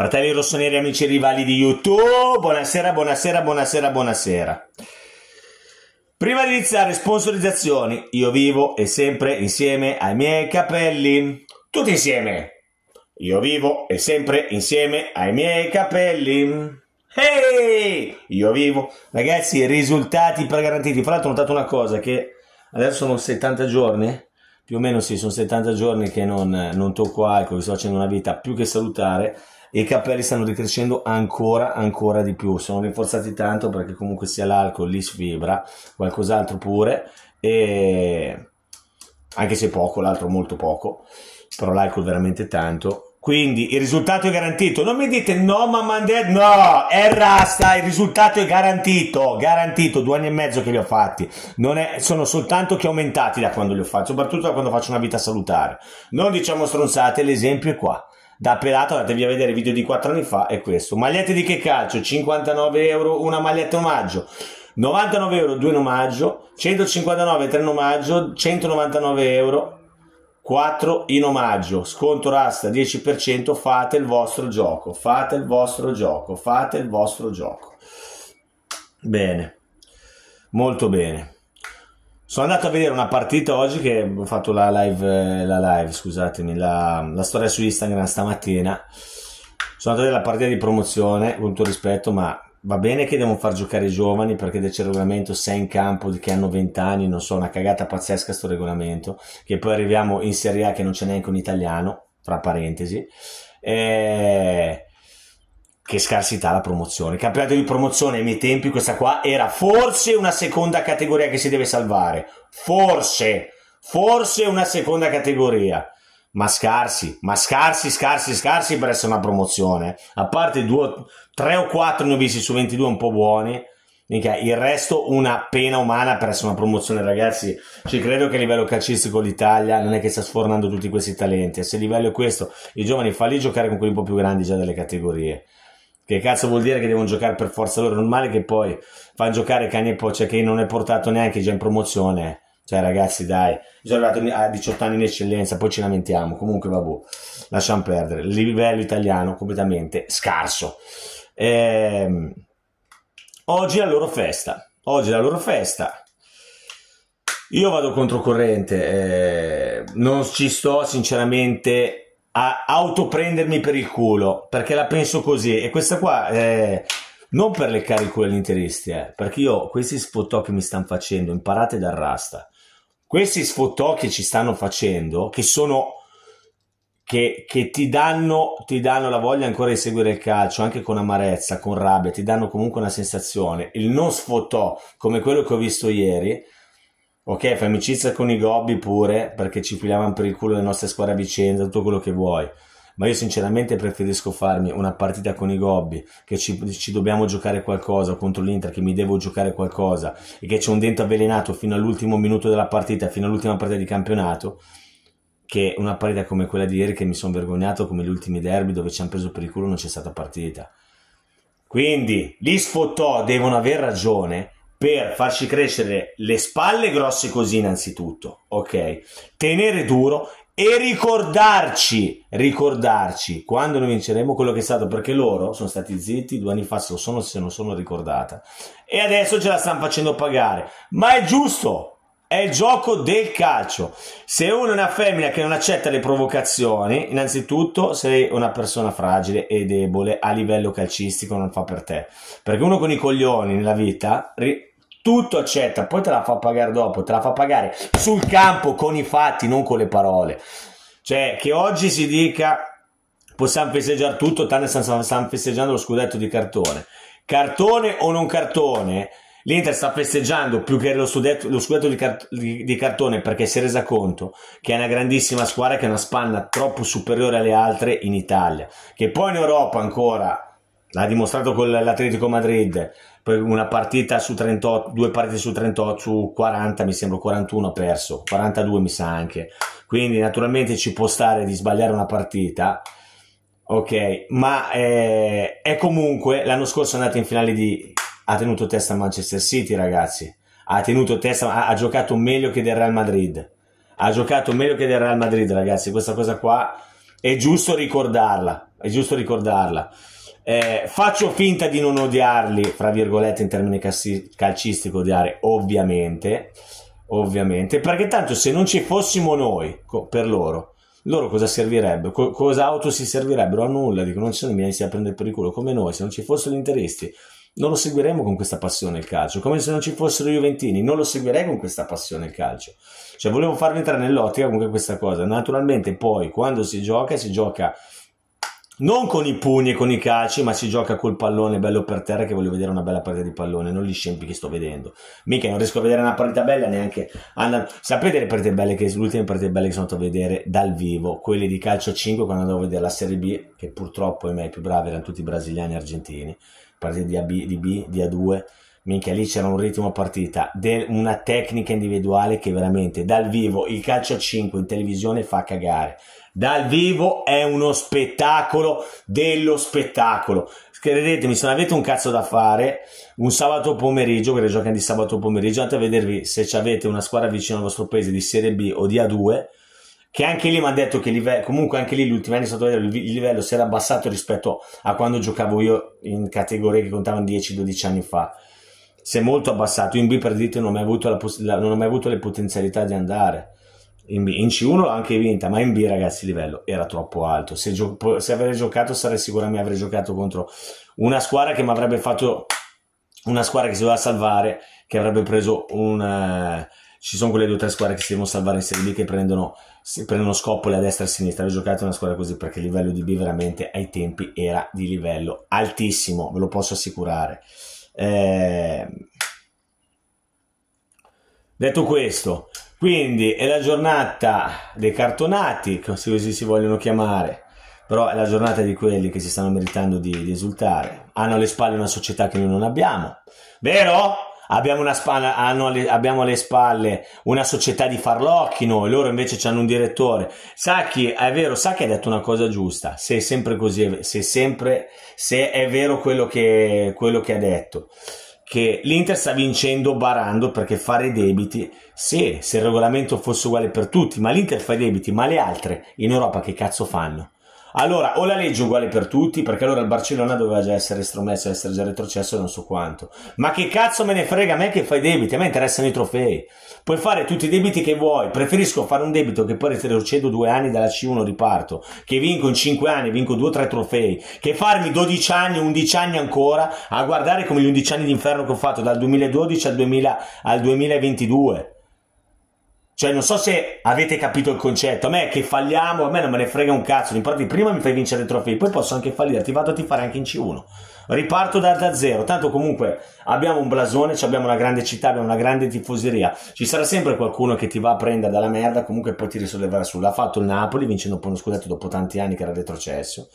Fratelli rossoneri, amici rivali di YouTube, buonasera, buonasera, buonasera, buonasera. Prima di iniziare sponsorizzazioni, io vivo e sempre insieme ai miei capelli. Tutti insieme. Io vivo e sempre insieme ai miei capelli. Ehi, hey! io vivo. Ragazzi, risultati pregarantiti. Fra l'altro ho notato una cosa che adesso sono 70 giorni più o meno sì, sono 70 giorni che non, non tocco alcol, sto facendo una vita più che salutare e i capelli stanno ricrescendo ancora ancora di più sono rinforzati tanto perché comunque sia l'alcol li sfibra qualcos'altro pure e anche se poco l'altro molto poco però l'alcol veramente tanto quindi il risultato è garantito. Non mi dite no, mamma no, è rasta. Il risultato è garantito. Garantito, due anni e mezzo che li ho fatti. È, sono soltanto che aumentati da quando li ho fatti, soprattutto da quando faccio una vita salutare. Non diciamo stronzate, l'esempio è qua da pelato andatevi a vedere video di 4 anni fa è questo magliette di che calcio 59 euro una maglietta omaggio 99 euro 2 in omaggio 159 3 in omaggio 199 euro 4 in omaggio, sconto Rasta 10%, fate il vostro gioco, fate il vostro gioco, fate il vostro gioco. Bene, molto bene. Sono andato a vedere una partita oggi che ho fatto la live, eh, la live scusatemi, la, la storia su Instagram stamattina. Sono andato a vedere la partita di promozione, con tutto rispetto, ma va bene che devono far giocare i giovani perché c'è il regolamento sei in campo che hanno 20 anni, non so, una cagata pazzesca sto regolamento, che poi arriviamo in Serie A che non c'è neanche un italiano, tra parentesi. E eh, che scarsità la promozione. Il campionato di promozione ai miei tempi, questa qua era forse una seconda categoria che si deve salvare. Forse, forse una seconda categoria. Ma scarsi, ma scarsi, scarsi, scarsi per essere una promozione. A parte due, tre o quattro novici su 22 un po' buoni. Il resto una pena umana per essere una promozione, ragazzi. Ci credo che a livello calcistico l'Italia non è che sta sfornando tutti questi talenti. Se il livello è questo, i giovani falli giocare con quelli un po' più grandi già delle categorie. Che cazzo vuol dire che devono giocare per forza loro? Normale che poi fanno giocare Cani e Poccia cioè che non è portato neanche già in promozione. Cioè, ragazzi, dai, sono arrivato a 18 anni in eccellenza, poi ci lamentiamo. Comunque, vabbè, lasciamo perdere. Il livello italiano completamente scarso. Ehm, oggi è la loro festa. Oggi è la loro festa. Io vado controcorrente, eh, non ci sto sinceramente a autoprendermi per il culo perché la penso così e questa qua è non per le il culo agli interisti eh, perché io questi sfottò che mi stanno facendo imparate dal rasta questi sfottò che ci stanno facendo che sono che, che ti, danno, ti danno la voglia ancora di seguire il calcio anche con amarezza, con rabbia ti danno comunque una sensazione il non sfottò come quello che ho visto ieri Ok, fai amicizia con i gobbi pure perché ci filavano per il culo le nostre squadre a vicenda, tutto quello che vuoi. Ma io sinceramente preferisco farmi una partita con i gobbi, che ci, ci dobbiamo giocare qualcosa contro l'Inter, che mi devo giocare qualcosa e che c'è un dente avvelenato fino all'ultimo minuto della partita, fino all'ultima partita di campionato, che una partita come quella di ieri che mi sono vergognato come gli ultimi derby dove ci hanno preso per il culo non c'è stata partita. Quindi gli sfottò devono aver ragione per farci crescere le spalle grosse così innanzitutto, ok? Tenere duro e ricordarci, ricordarci quando noi vinceremo quello che è stato, perché loro sono stati zitti due anni fa, se lo sono, se non sono ricordata, e adesso ce la stanno facendo pagare, ma è giusto, è il gioco del calcio. Se uno è una femmina che non accetta le provocazioni, innanzitutto sei una persona fragile e debole a livello calcistico, non fa per te, perché uno con i coglioni nella vita... Ri- tutto accetta, poi te la fa pagare dopo, te la fa pagare sul campo con i fatti, non con le parole. Cioè, che oggi si dica possiamo festeggiare tutto, tanto stiamo, stiamo festeggiando lo scudetto di cartone. Cartone o non cartone? L'Inter sta festeggiando più che lo, studetto, lo scudetto di, cart- di, cartone perché si è resa conto che è una grandissima squadra che ha una spanna troppo superiore alle altre in Italia, che poi in Europa ancora l'ha dimostrato con l'Atletico Madrid, una partita su 38, due partite su 38, su 40 mi sembra, 41 ha perso, 42 mi sa anche. Quindi naturalmente ci può stare di sbagliare una partita, ok, ma eh, è comunque, l'anno scorso è andato in finale di... ha tenuto testa a Manchester City ragazzi, ha tenuto testa, ha, ha giocato meglio che del Real Madrid, ha giocato meglio che del Real Madrid ragazzi, questa cosa qua è giusto ricordarla, è giusto ricordarla. Eh, faccio finta di non odiarli, fra virgolette, in termini cassi- calcistico, odiare, ovviamente, ovviamente, perché tanto se non ci fossimo noi co- per loro, loro cosa servirebbero? Co- cosa auto si servirebbero? A nulla, dicono, non ci sono miei a prendere per il culo, come noi, se non ci fossero gli interisti, non lo seguiremmo con questa passione il calcio, come se non ci fossero i Juventini, non lo seguirei con questa passione il calcio. Cioè, volevo farvi entrare nell'ottica comunque questa cosa. Naturalmente, poi, quando si gioca, si gioca non con i pugni e con i calci, ma si gioca col pallone bello per terra che voglio vedere una bella partita di pallone, non gli scempi che sto vedendo. Mica non riesco a vedere una partita bella neanche. Andando... Sapete le partite belle che le ultime belle che sono andato a vedere dal vivo, quelle di calcio 5 quando andavo a vedere la Serie B, che purtroppo i miei più bravi erano tutti brasiliani e argentini, partite di, AB, di B, di A2 minchia lì c'era un ritmo partita, de- una tecnica individuale che veramente dal vivo il calcio a 5 in televisione fa cagare. Dal vivo è uno spettacolo dello spettacolo. Credetemi, se non avete un cazzo da fare, un sabato pomeriggio, perché giocano di sabato pomeriggio, andate a vedervi se avete una squadra vicino al vostro paese di Serie B o di A2, che anche lì mi hanno detto che livello, comunque anche lì l'ultimo anno anni è stato vedere il livello si era abbassato rispetto a quando giocavo io in categorie che contavano 10-12 anni fa si è molto abbassato. In B, per dirti, non ho mai avuto, poss- la, non ho mai avuto le potenzialità di andare. In, B. in C1 l'ho anche vinta, ma in B, ragazzi, il livello era troppo alto. Se, gio- se avrei giocato, sarei sicuramente avrei giocato contro una squadra che mi avrebbe fatto una squadra che si doveva salvare, che avrebbe preso un. Eh, ci sono quelle due o tre squadre che si devono salvare in Serie B che prendono, prendono scoppole a destra e a sinistra. Avrei giocato una squadra così perché il livello di B veramente ai tempi era di livello altissimo, ve lo posso assicurare. Eh, detto questo, quindi è la giornata dei cartonati, se così si vogliono chiamare, però è la giornata di quelli che si stanno meritando di, di esultare. Hanno alle spalle una società che noi non abbiamo, vero? abbiamo, una sp- hanno alle, abbiamo alle spalle una società di farlocchi noi, loro invece hanno un direttore. Sacchi, è vero, Sacchi ha detto una cosa giusta, se è sempre così, se è, sempre, se è vero quello che, quello che ha detto che l'Inter sta vincendo barando perché fare i debiti, sì, se il regolamento fosse uguale per tutti, ma l'Inter fa i debiti, ma le altre in Europa che cazzo fanno? Allora, o la legge è uguale per tutti, perché allora il Barcellona doveva già essere stromesso, essere già retrocesso non so quanto. Ma che cazzo me ne frega a me che fai debiti? A me interessano i trofei. Puoi fare tutti i debiti che vuoi. Preferisco fare un debito che poi retrocedo due anni dalla C1 riparto, che vinco in cinque anni, vinco due o tre trofei, che farmi 12 anni, 11 anni ancora a guardare come gli 11 anni d'inferno che ho fatto dal 2012 al, 2000, al 2022. Cioè, non so se avete capito il concetto. A me che falliamo, a me non me ne frega un cazzo. L'importante prima mi fai vincere il trofeo, poi posso anche fallire. Ti vado a fare anche in C1. Riparto da, da, zero. Tanto comunque abbiamo un blasone, abbiamo una grande città, abbiamo una grande tifoseria. Ci sarà sempre qualcuno che ti va a prendere dalla merda, comunque poi ti risolleverà su. L'ha fatto il Napoli, vincendo poi uno scudetto dopo tanti anni che era retrocesso.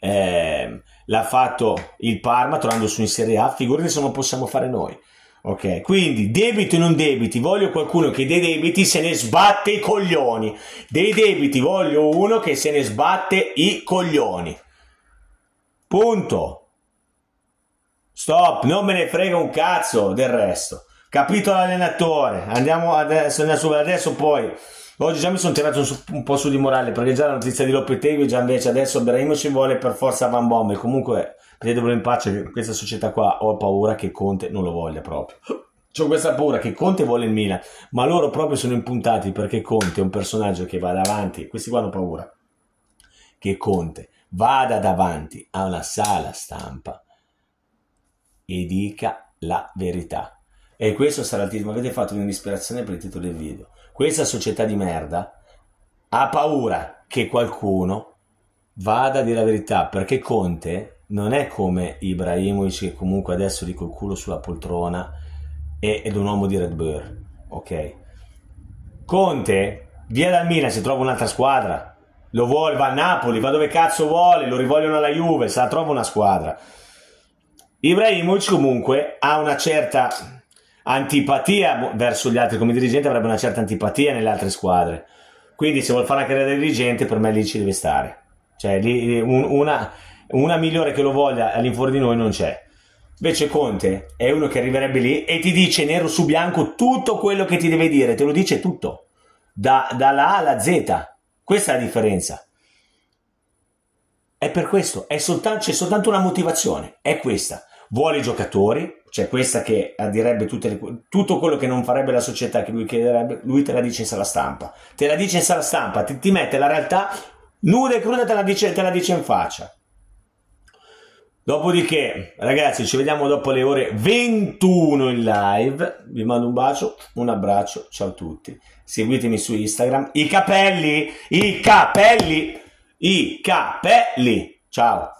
Eh, l'ha fatto il Parma, tornando su in Serie A. Figurati se non possiamo fare noi. Ok, quindi debiti o non debiti, voglio qualcuno che dei debiti se ne sbatte i coglioni. Dei debiti voglio uno che se ne sbatte i coglioni. Punto. Stop, non me ne frega un cazzo del resto. Capito l'allenatore, andiamo adesso, andiamo adesso poi. Oggi già mi sono tirato un, un, po' su di morale perché già la notizia di Lopetegui, già invece adesso Brahim ci vuole per forza Van Bommel. Comunque, prendetevelo in pace che questa società qua ho paura che Conte non lo voglia proprio. ho questa paura che Conte vuole il Milan, ma loro proprio sono impuntati perché Conte è un personaggio che va davanti. Questi qua hanno paura che Conte vada davanti a una sala stampa e dica la verità e questo sarà il titolo. Avete fatto un'ispirazione per il titolo del video. Questa società di merda ha paura che qualcuno vada a dire la verità perché Conte non è come Ibrahimovic che comunque adesso lì col culo sulla poltrona è, ed un uomo di Red Bull ok Conte via dal Milan si trova un'altra squadra lo vuole va a Napoli va dove cazzo vuole lo rivolgono alla Juve se la trova una squadra Ibrahimovic comunque ha una certa antipatia verso gli altri come dirigente, avrebbe una certa antipatia nelle altre squadre. Quindi se vuol fare una carriera dirigente, per me lì ci deve stare. Cioè, lì, eh, un, una, una migliore che lo voglia all'infuori di noi non c'è. Invece Conte è uno che arriverebbe lì e ti dice nero su bianco tutto quello che ti deve dire, te lo dice tutto, da, dalla A alla Z. Questa è la differenza. È per questo, è soltanto, c'è soltanto una motivazione, è questa. Vuole i giocatori, cioè questa che direbbe le, tutto quello che non farebbe la società che lui chiederebbe, lui te la dice in sala stampa, te la dice in sala stampa, ti, ti mette la realtà nuda e cruda, te la dice, te la dice in faccia. Dopodiché, ragazzi, ci vediamo dopo le ore 21 in live. Vi mando un bacio, un abbraccio, ciao a tutti. Seguitemi su Instagram. I capelli, i capelli, i capelli. Ciao.